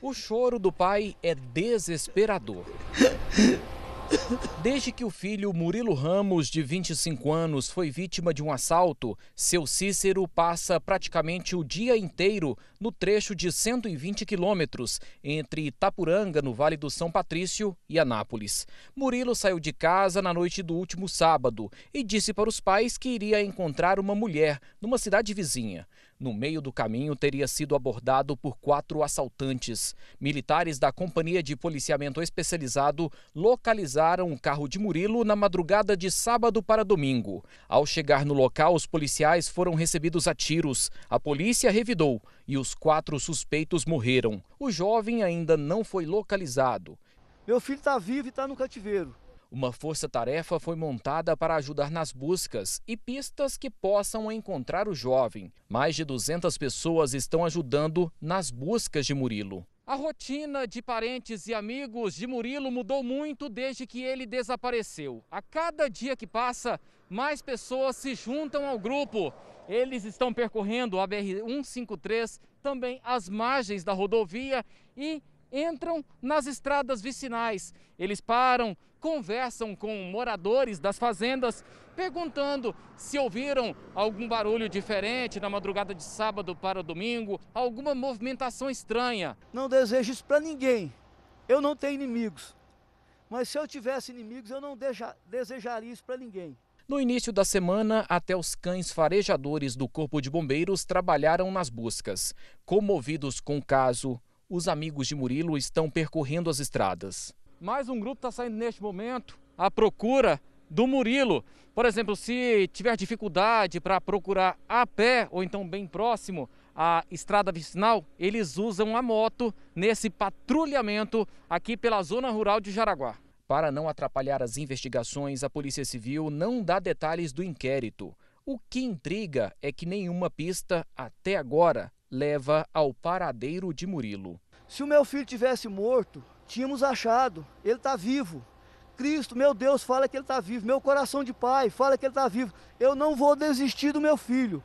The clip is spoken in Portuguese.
O choro do pai é desesperador. Desde que o filho Murilo Ramos, de 25 anos, foi vítima de um assalto, seu Cícero passa praticamente o dia inteiro no trecho de 120 quilômetros entre Itapuranga, no Vale do São Patrício, e Anápolis. Murilo saiu de casa na noite do último sábado e disse para os pais que iria encontrar uma mulher numa cidade vizinha no meio do caminho, teria sido abordado por quatro assaltantes. Militares da Companhia de Policiamento Especializado localizaram o carro de Murilo na madrugada de sábado para domingo. Ao chegar no local, os policiais foram recebidos a tiros. A polícia revidou e os quatro suspeitos morreram. O jovem ainda não foi localizado. Meu filho está vivo e está no cativeiro. Uma força-tarefa foi montada para ajudar nas buscas e pistas que possam encontrar o jovem. Mais de 200 pessoas estão ajudando nas buscas de Murilo. A rotina de parentes e amigos de Murilo mudou muito desde que ele desapareceu. A cada dia que passa, mais pessoas se juntam ao grupo. Eles estão percorrendo a BR-153, também as margens da rodovia e entram nas estradas vicinais. Eles param, conversam com moradores das fazendas, perguntando se ouviram algum barulho diferente na madrugada de sábado para domingo, alguma movimentação estranha. Não desejo isso para ninguém. Eu não tenho inimigos. Mas se eu tivesse inimigos, eu não deja, desejaria isso para ninguém. No início da semana, até os cães farejadores do Corpo de Bombeiros trabalharam nas buscas. Comovidos com o caso, os amigos de Murilo estão percorrendo as estradas. Mais um grupo está saindo neste momento à procura do Murilo. Por exemplo, se tiver dificuldade para procurar a pé ou então bem próximo à estrada vicinal, eles usam a moto nesse patrulhamento aqui pela zona rural de Jaraguá. Para não atrapalhar as investigações, a Polícia Civil não dá detalhes do inquérito. O que intriga é que nenhuma pista, até agora, leva ao paradeiro de Murilo. Se o meu filho tivesse morto, tínhamos achado. Ele está vivo. Cristo, meu Deus, fala que ele está vivo. Meu coração de pai, fala que ele está vivo. Eu não vou desistir do meu filho.